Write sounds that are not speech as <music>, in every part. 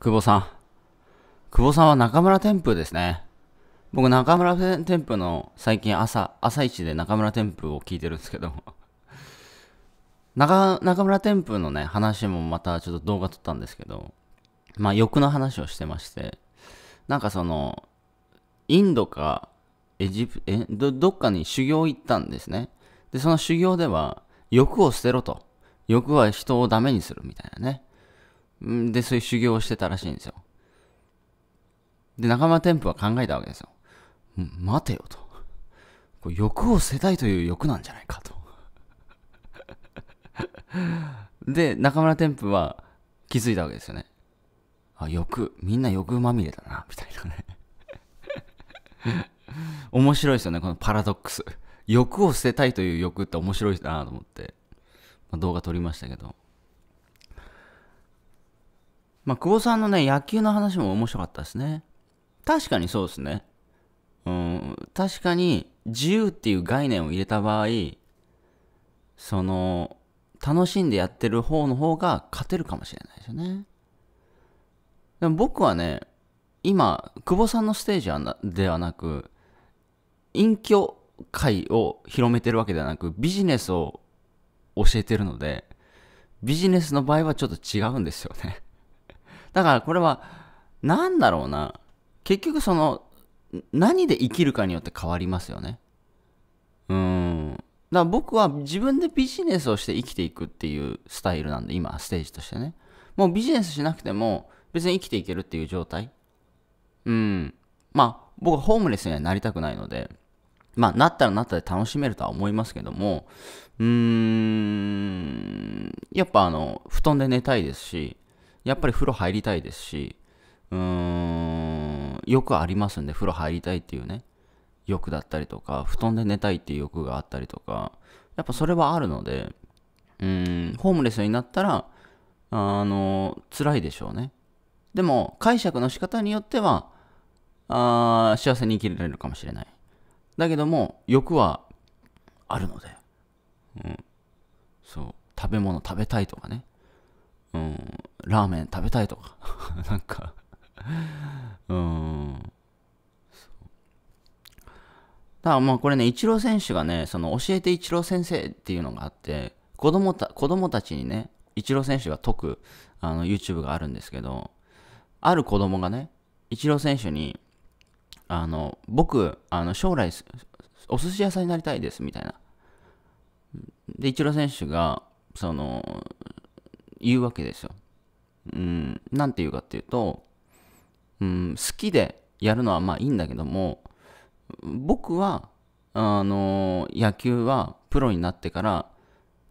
久保さん。久保さんは中村天風ですね。僕、中村天風の最近朝、朝一で中村天風を聞いてるんですけど、<laughs> 中中村天風のね、話もまたちょっと動画撮ったんですけど、まあ欲の話をしてまして、なんかその、インドかエジプえど、どっかに修行行ったんですね。で、その修行では、欲を捨てろと。欲は人をダメにするみたいなね。で、そういう修行をしてたらしいんですよ。で、仲間天賦は考えたわけですよ。待てよと。こ欲を捨てたいという欲なんじゃないかと。<laughs> で、中村天風は気づいたわけですよね。あ、欲、みんな欲まみれだな、みたいなね。<laughs> 面白いですよね、このパラドックス。欲を捨てたいという欲って面白いなと思って、まあ、動画撮りましたけど。まあ、久保さんのね、野球の話も面白かったですね。確かにそうですね。うん、確かに自由っていう概念を入れた場合、その、楽しんでやってる方の方が勝てるかもしれないですよね。でも僕はね、今、久保さんのステージはなではなく、隠居会を広めてるわけではなく、ビジネスを教えてるので、ビジネスの場合はちょっと違うんですよね。だからこれは、何だろうな。結局その、何で生きるかによって変わりますよね。うん。だから僕は自分でビジネスをして生きていくっていうスタイルなんで、今、ステージとしてね。もうビジネスしなくても、別に生きていけるっていう状態。うん。まあ、僕はホームレスにはなりたくないので、まあ、なったらなったで楽しめるとは思いますけども、うーん、やっぱあの、布団で寝たいですし、やっぱり風呂入りたいですし、うーん、欲ありますんで、風呂入りたいっていうね、欲だったりとか、布団で寝たいっていう欲があったりとか、やっぱそれはあるので、うん、ホームレスになったら、あの、辛いでしょうね。でも、解釈の仕方によっては、あ幸せに生きられるかもしれない。だけども、欲はあるので、うん、そう、食べ物食べたいとかね、うん、ラーメン食べたいとか <laughs> なんかうんだからまあこれねイチロー選手がねその教えてイチロー先生っていうのがあって子供た子供たちにねイチロー選手が解くあの YouTube があるんですけどある子供がねイチロー選手にあの僕あの将来お寿司屋さんになりたいですみたいなでイチロー選手がその言うわけですよ。うん、なんて言うかっていうと、うん、好きでやるのはまあいいんだけども、僕は、あの野球はプロになってから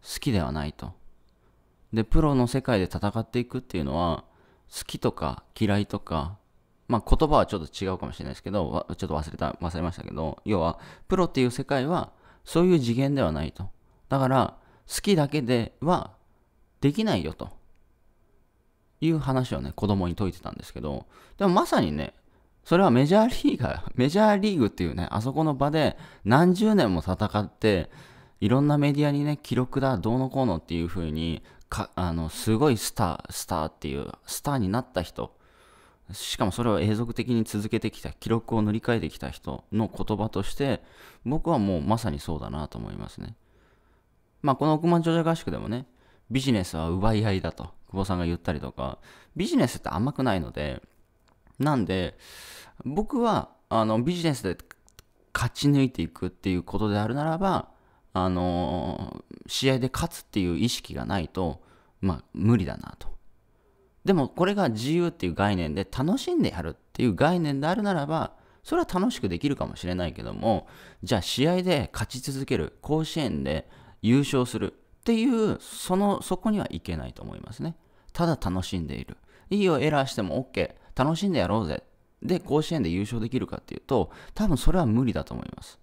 好きではないと。で、プロの世界で戦っていくっていうのは、好きとか嫌いとか、まあ言葉はちょっと違うかもしれないですけど、ちょっと忘れた、忘れましたけど、要は、プロっていう世界はそういう次元ではないと。だから、好きだけではできないよという話をね、子供に説いてたんですけど、でもまさにね、それはメジャーリーガー、<laughs> メジャーリーグっていうね、あそこの場で何十年も戦って、いろんなメディアにね、記録だ、どうのこうのっていう風に、か、あの、すごいスター、スターっていう、スターになった人、しかもそれを永続的に続けてきた、記録を塗り替えてきた人の言葉として、僕はもうまさにそうだなと思いますね。まあ、この億万長者合宿でもね、ビジネスは奪い合いだと、久保さんが言ったりとか、ビジネスって甘くないので、なんで、僕は、あの、ビジネスで勝ち抜いていくっていうことであるならば、あの試合で勝つっていう意識がないと、まあ、無理だなと。でも、これが自由っていう概念で、楽しんでやるっていう概念であるならば、それは楽しくできるかもしれないけども、じゃあ試合で勝ち続ける、甲子園で優勝する、っていうそのそこにはいけないと思いますねただ楽しんでいるいいよエラーしても OK 楽しんでやろうぜで甲子園で優勝できるかっていうと多分それは無理だと思います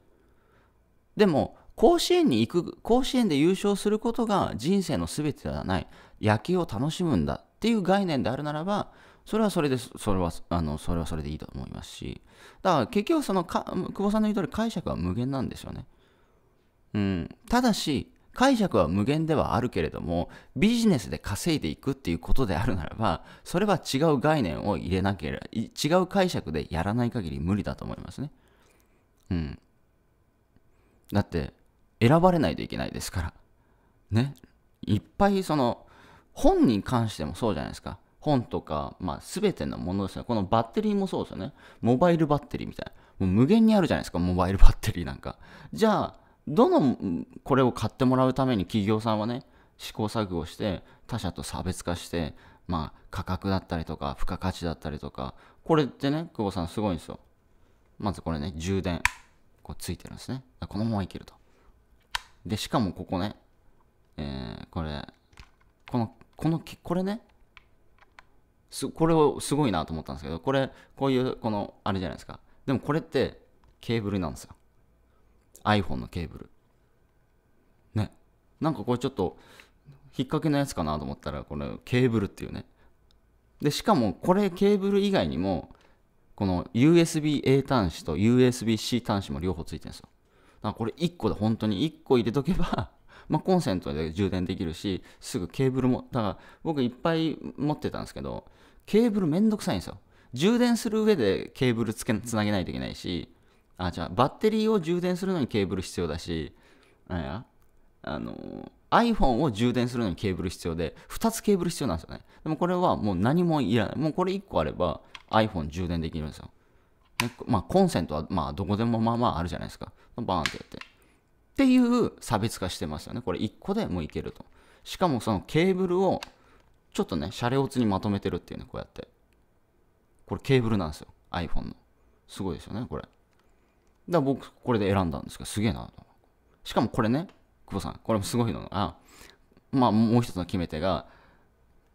でも甲子園に行く甲子園で優勝することが人生の全てではない野球を楽しむんだっていう概念であるならばそれはそれでそれはあのそれはそれでいいと思いますしだから結局そのか久保さんの言う通り解釈は無限なんですよねうんただし解釈は無限ではあるけれども、ビジネスで稼いでいくっていうことであるならば、それは違う概念を入れなければ、違う解釈でやらない限り無理だと思いますね。うん。だって、選ばれないといけないですから。ね。いっぱいその、本に関してもそうじゃないですか。本とか、まあ、全てのものですね。このバッテリーもそうですよね。モバイルバッテリーみたいな。もう無限にあるじゃないですか、モバイルバッテリーなんか。じゃあ、どのこれを買ってもらうために企業さんはね試行錯誤して他社と差別化してまあ価格だったりとか付加価値だったりとかこれってね久保さんすごいんですよまずこれね充電こうついてるんですねこのままいけるとでしかもここねえこれこのこのこれねすこれをすごいなと思ったんですけどこれこういうこのあれじゃないですかでもこれってケーブルなんですよ iPhone のケーブルねなんかこれちょっと引っ掛けのやつかなと思ったらこのケーブルっていうねでしかもこれケーブル以外にもこの USB-A 端子と USB-C 端子も両方ついてるんですよだからこれ1個で本当に1個入れとけば <laughs> まあ、コンセントで充電できるしすぐケーブルもだから僕いっぱい持ってたんですけどケーブルめんどくさいんですよ充電する上でケーブルつけつなげないといけないしあ、じゃあ、バッテリーを充電するのにケーブル必要だし、なんや、あの、iPhone を充電するのにケーブル必要で、2つケーブル必要なんですよね。でもこれはもう何もいらない。もうこれ1個あれば iPhone 充電できるんですよ。まあ、コンセントは、まあ、どこでもまあまああるじゃないですか。バーンってやって。っていう差別化してますよね。これ1個でもういけると。しかもそのケーブルを、ちょっとね、シャレオツにまとめてるっていうね、こうやって。これケーブルなんですよ。iPhone の。すごいですよね、これ。だ僕、これで選んだんですけど、すげえな。しかもこれね、久保さん、これもすごいのが、まあ、もう一つの決め手が、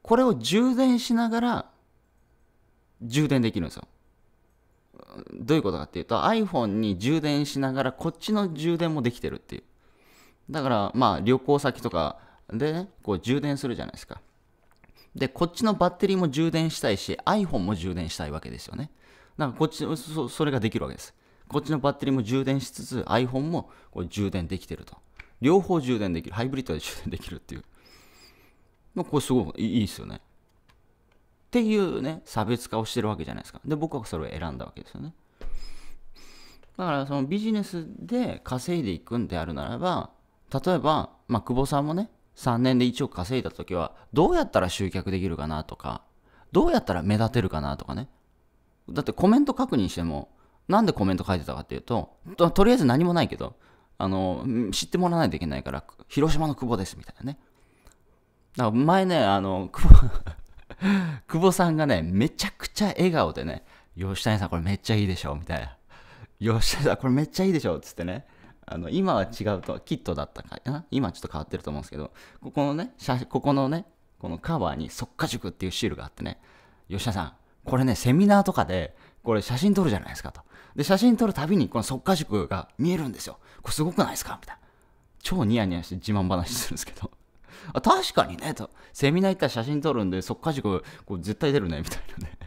これを充電しながら、充電できるんですよ。どういうことかっていうと、iPhone に充電しながら、こっちの充電もできてるっていう。だから、まあ、旅行先とかでね、こう充電するじゃないですか。で、こっちのバッテリーも充電したいし、iPhone も充電したいわけですよね。だから、こっちそ、それができるわけです。こっちのバッテリーも充電しつつ iPhone もこれ充電できてると。両方充電できる。ハイブリッドで充電できるっていう。まあ、これすごいいいですよね。っていうね、差別化をしてるわけじゃないですか。で、僕はそれを選んだわけですよね。だからそのビジネスで稼いでいくんであるならば、例えば、まあ、久保さんもね、3年で1億稼いだ時は、どうやったら集客できるかなとか、どうやったら目立てるかなとかね。だってコメント確認しても、なんでコメント書いてたかっていうと、ととりあえず何もないけど、あの、知ってもらわないといけないから、広島の久保です、みたいなね。だから前ね、あの、久保 <laughs> 久保さんがね、めちゃくちゃ笑顔でね、吉谷さんこれめっちゃいいでしょ、みたいな。吉谷さんこれめっちゃいいでしょ、つってね。あの今は違うと、キットだったかな今ちょっと変わってると思うんですけど、ここのね、写ここのね、このカバーに、即果塾っていうシールがあってね、吉田さん、これね、セミナーとかで、これ写真撮るじゃないですかと。で、写真撮るたびに、この即可塾が見えるんですよ。これすごくないですかみたいな。超ニヤニヤして自慢話するんですけど。<laughs> あ、確かにね、と。セミナー行ったら写真撮るんで、即可塾、こう絶対出るね、みたいなね。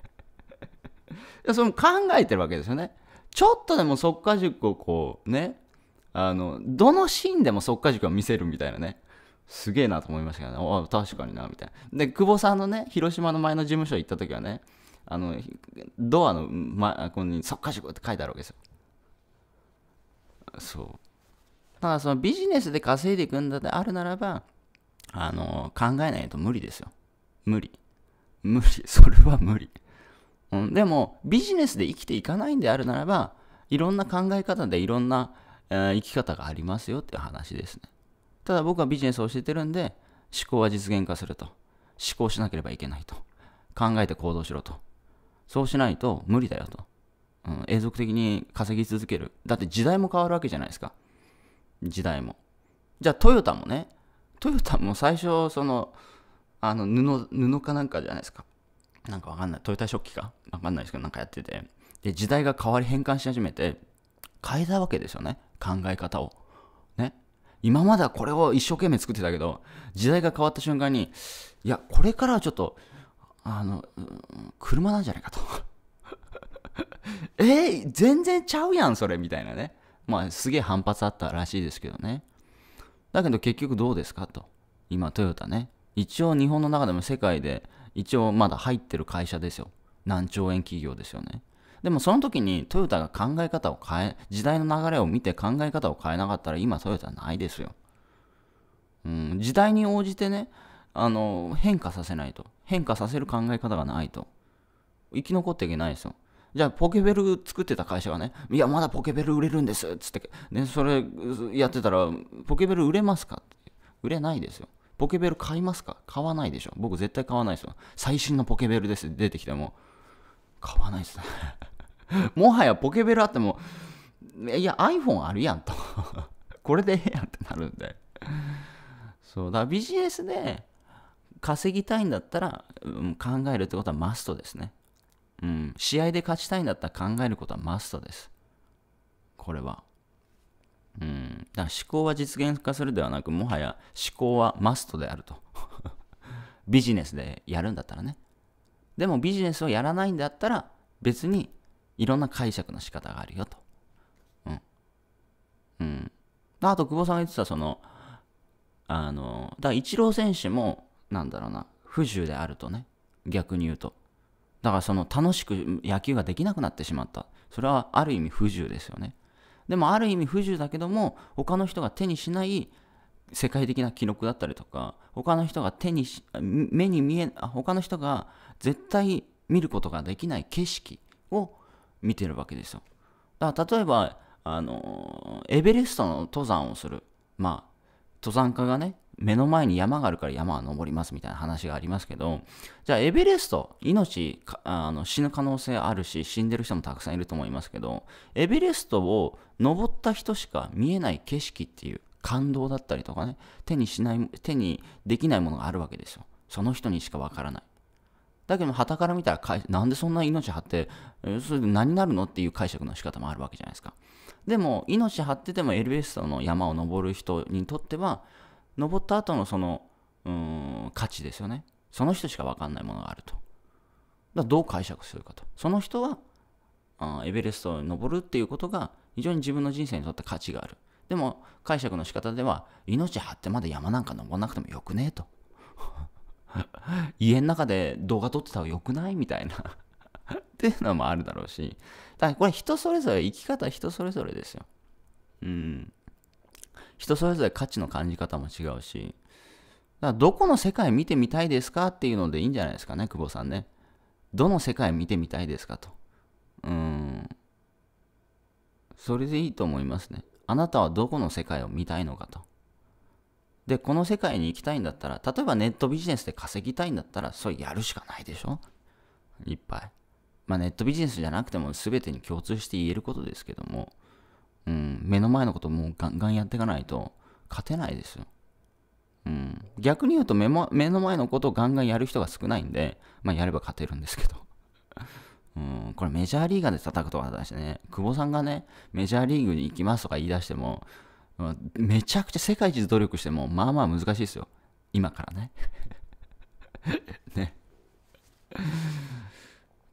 <laughs> その考えてるわけですよね。ちょっとでも即可塾をこう、ね、あの、どのシーンでも即可塾を見せるみたいなね。すげえなと思いましたけどね。あ、確かにな、みたいな。で、久保さんのね、広島の前の事務所行った時はね、あのドアの、ま、ここに速化色って書いてあるわけですよそうただそのビジネスで稼いでいくんだってあるならばあの考えないと無理ですよ無理無理 <laughs> それは無理、うん、でもビジネスで生きていかないんであるならばいろんな考え方でいろんな、えー、生き方がありますよっていう話ですねただ僕はビジネスを教えてるんで思考は実現化すると思考しなければいけないと考えて行動しろとそうしないと無理だよと。うん、永続的に稼ぎ続ける。だって時代も変わるわけじゃないですか。時代も。じゃあトヨタもね、トヨタも最初、その、あの布、布かなんかじゃないですか。なんかわかんない。トヨタ食器かわかんないですけど、なんかやってて。で、時代が変わり変換し始めて、変えたわけですよね。考え方を。ね。今まではこれを一生懸命作ってたけど、時代が変わった瞬間に、いや、これからはちょっと、あの、うん、車なんじゃないかと <laughs> えー、全然ちゃうやん、それみたいなね。まあ、すげえ反発あったらしいですけどね。だけど結局どうですかと。今、トヨタね。一応日本の中でも世界で一応まだ入ってる会社ですよ。何兆円企業ですよね。でもその時にトヨタが考え方を変え、時代の流れを見て考え方を変えなかったら今トヨタないですよ。うん、時代に応じてね、あの、変化させないと。変化させる考え方がないと。生き残っていけないですよ。じゃあ、ポケベル作ってた会社がね、いや、まだポケベル売れるんですっつって、ね、それやってたら、ポケベル売れますか売れないですよ。ポケベル買いますか買わないでしょ。僕絶対買わないですよ。最新のポケベルです。出てきても。買わないですね。<laughs> もはやポケベルあっても、いや、iPhone あるやんとこれでええやんってなるんでそう、だからビジネスで、稼ぎたいんだったら、うん、考えるってことはマストですね。うん、試合で勝ちたいんだったら考えることはマストです。これは。うん、だから思考は実現化するではなく、もはや思考はマストであると。<laughs> ビジネスでやるんだったらね。でもビジネスをやらないんだったら、別にいろんな解釈の仕方があるよと。うん。うん。あと、久保さんが言ってた、その、あの、だから、イチロー選手も、なんだろうな、不自由であるとね、逆に言うと。だからその楽しく野球ができなくなってしまった。それはある意味不自由ですよね。でもある意味不自由だけども、他の人が手にしない世界的な記録だったりとか、他の人が手にし、目に見え、他の人が絶対見ることができない景色を見てるわけですよ。だから例えば、あの、エベレストの登山をする。まあ、登山家がね、目の前に山があるから山は登りますみたいな話がありますけど、じゃあエベレスト、命あの、死ぬ可能性あるし、死んでる人もたくさんいると思いますけど、エベレストを登った人しか見えない景色っていう感動だったりとかね、手にしない、手にできないものがあるわけですよ。その人にしかわからない。だけど、旗から見たら、なんでそんな命張って、それで何になるのっていう解釈の仕方もあるわけじゃないですか。でも、命張っててもエルベストの山を登る人にとっては、登った後のその、うん、価値ですよね。その人しか分かんないものがあると。だどう解釈するかと。その人は、あエベレストに登るっていうことが非常に自分の人生にとって価値がある。でも解釈の仕方では命張ってまで山なんか登らなくてもよくねえと。<laughs> 家の中で動画撮ってた方がよくないみたいな <laughs> っていうのもあるだろうし。だからこれ人それぞれ、生き方人それぞれですよ。うん。人それぞれ価値の感じ方も違うし、だからどこの世界見てみたいですかっていうのでいいんじゃないですかね、久保さんね。どの世界見てみたいですかと。うん。それでいいと思いますね。あなたはどこの世界を見たいのかと。で、この世界に行きたいんだったら、例えばネットビジネスで稼ぎたいんだったら、それやるしかないでしょいっぱい。まあネットビジネスじゃなくても全てに共通して言えることですけども、うん、目の前のこともうガンガンやっていかないと勝てないですよ。うん、逆に言うと目も目の前のことをガンガンやる人が少ないんで、まあ、やれば勝てるんですけど、<laughs> うん、これメジャーリーガーで叩くとかだしね久保さんがねメジャーリーグに行きますとか言い出しても、うん、めちゃくちゃ世界一で努力してもまあまあ難しいですよ今からね <laughs> ね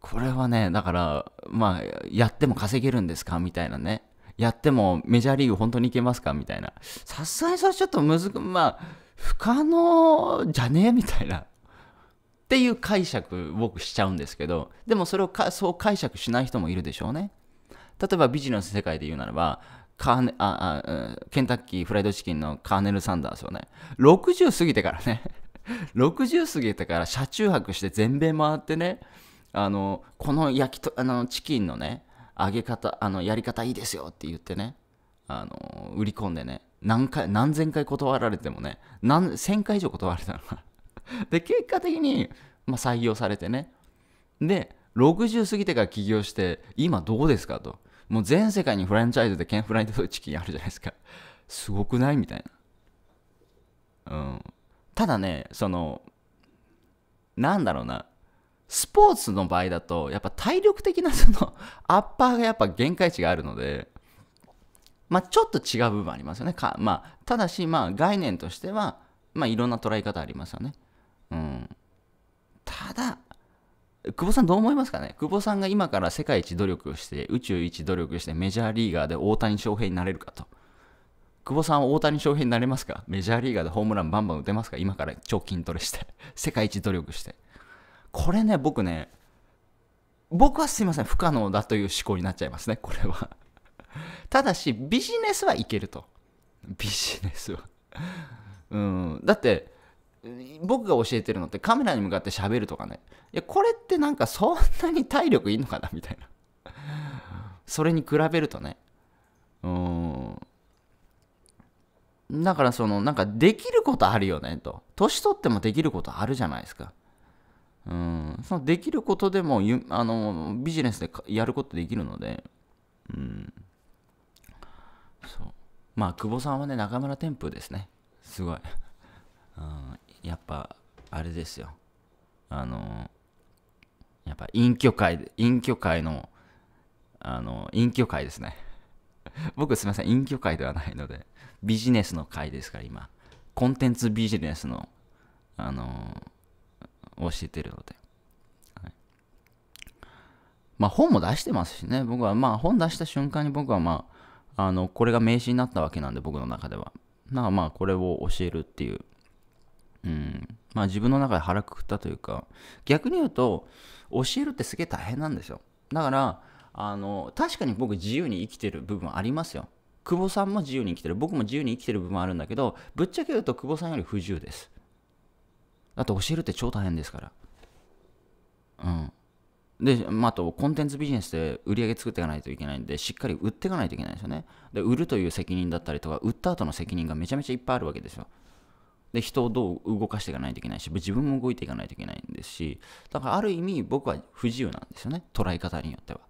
これはねだからまあやっても稼げるんですかみたいなねやってもメジャーリーグ本当にいけますかみたいな。さすがにそれちょっとむずく、まあ、不可能じゃねえみたいな。っていう解釈僕しちゃうんですけど、でもそれをかそう解釈しない人もいるでしょうね。例えばビジネス世界で言うならば、カーネああケンタッキーフライドチキンのカーネル・サンダースをね、60過ぎてからね、60 <laughs> 過ぎてから車中泊して全米回ってね、あの、この焼きと、あの、チキンのね、上げ方、あの、やり方いいですよって言ってね、あの、売り込んでね、何回、何千回断られてもね、何、千回以上断られたのか <laughs> で、結果的に、まあ、採用されてね。で、60過ぎてから起業して、今どうですかと。もう全世界にフランチャイズでケンフライドチキンあるじゃないですか。すごくないみたいな。うん。ただね、その、なんだろうな。スポーツの場合だと、やっぱ体力的なその <laughs> アッパーがやっぱ限界値があるので、まあ、ちょっと違う部分ありますよね。かまあ、ただし、まあ、概念としては、まあ、いろんな捉え方ありますよね。うん。ただ、久保さんどう思いますかね久保さんが今から世界一努力して、宇宙一努力して、メジャーリーガーで大谷翔平になれるかと。久保さんは大谷翔平になれますかメジャーリーガーでホームランバンバン打てますか今から超筋トレして。世界一努力して。これね、僕ね、僕はすいません、不可能だという思考になっちゃいますね、これは。<laughs> ただし、ビジネスはいけると。ビジネスは。うん、だって、僕が教えてるのってカメラに向かって喋るとかね。いや、これってなんかそんなに体力いいのかなみたいな。それに比べるとね。うん。だからその、なんかできることあるよねと。年取ってもできることあるじゃないですか。うん、そのできることでもあのビジネスでやることできるので、うん、そうまあ久保さんはね中村天風ですねすごい、<laughs> うん、やっぱあれですよあのやっぱ隠居会隠居会のあの隠居会ですね <laughs> 僕すみません隠居会ではないのでビジネスの会ですから今コンテンツビジネスのあのー教えてるので。はい、まあ本も出してますしね、僕はまあ本出した瞬間に僕はまあ、あの、これが名刺になったわけなんで僕の中では。なあまあこれを教えるっていう、うん、まあ自分の中で腹くくったというか、逆に言うと、教えるってすげえ大変なんですよ。だから、あの、確かに僕自由に生きてる部分ありますよ。久保さんも自由に生きてる僕も自由に生きてる部分あるんだけどぶっちゃけ言うと久保さんより不自由ですだって教えるって超大変ですから。うん。で、まあ、あと、コンテンツビジネスで売り上げ作っていかないといけないんで、しっかり売っていかないといけないんですよね。で、売るという責任だったりとか、売った後の責任がめちゃめちゃいっぱいあるわけですよ。で、人をどう動かしていかないといけないし、自分も動いていかないといけないんですし、だからある意味僕は不自由なんですよね。捉え方によっては。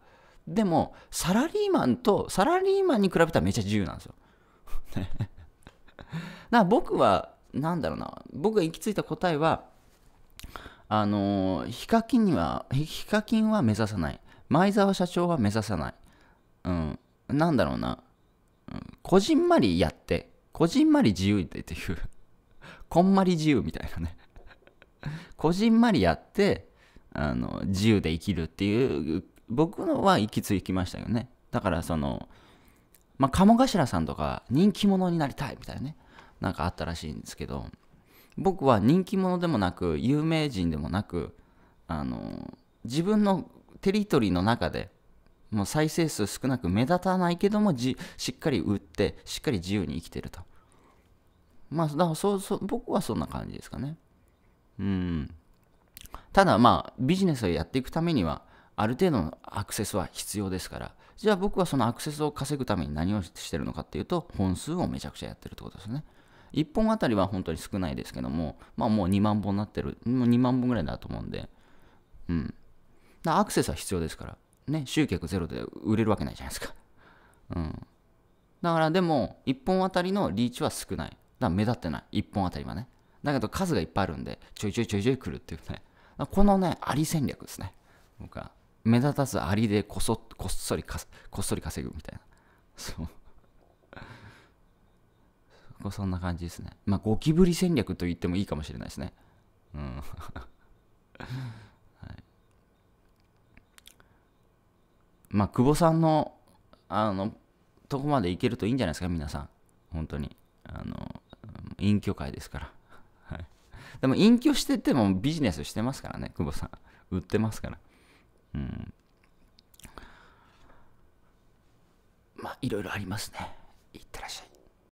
でも、サラリーマンと、サラリーマンに比べたらめちゃ自由なんですよ。<laughs> だから僕はなんだろうな、僕が行き着いた答えは、あのヒカキンには、ヒカキンは目指さない。前澤社長は目指さない。うん、なんだろうな、うん、こじんまりやって、こじんまり自由でっていう <laughs> こんまり自由みたいなね <laughs> こじんまりやって、あの、自由で生きるっていう、僕のは行き着きましたよね。だからその、まあ、鴨頭さんとか人気者になりたいみたいなね。なんかあったらしいんですけど僕は人気者でもなく有名人でもなくあの自分のテリトリーの中でもう再生数少なく目立たないけどもじしっかり売ってしっかり自由に生きてるとまあだからそうそう僕はそんな感じですかねうんただまあビジネスをやっていくためにはある程度のアクセスは必要ですからじゃあ僕はそのアクセスを稼ぐために何をしてるのかっていうと本数をめちゃくちゃやってるってことですね1本あたりは本当に少ないですけども、まあもう2万本になってる、もう2万本ぐらいだと思うんで、うん。アクセスは必要ですから、ね、集客ゼロで売れるわけないじゃないですか。うん。だからでも、1本あたりのリーチは少ない。だから目立ってない。1本あたりはね。だけど数がいっぱいあるんで、ちょいちょいちょいちょい来るっていうね。このね、アリ戦略ですね。僕は。目立たずアリでこそこっそりこっそり稼ぐみたいな。そう。そんな感じですね。まあ、ゴキブリ戦略と言ってもいいかもしれないですね。うん。<laughs> はい、まあ、久保さんの、あの、とこまでいけるといいんじゃないですか、皆さん。本当に。あの、隠居会ですから。はい。でも、隠居しててもビジネスしてますからね、久保さん。売ってますから。うん。まあ、いろいろありますね。いってらっしゃい。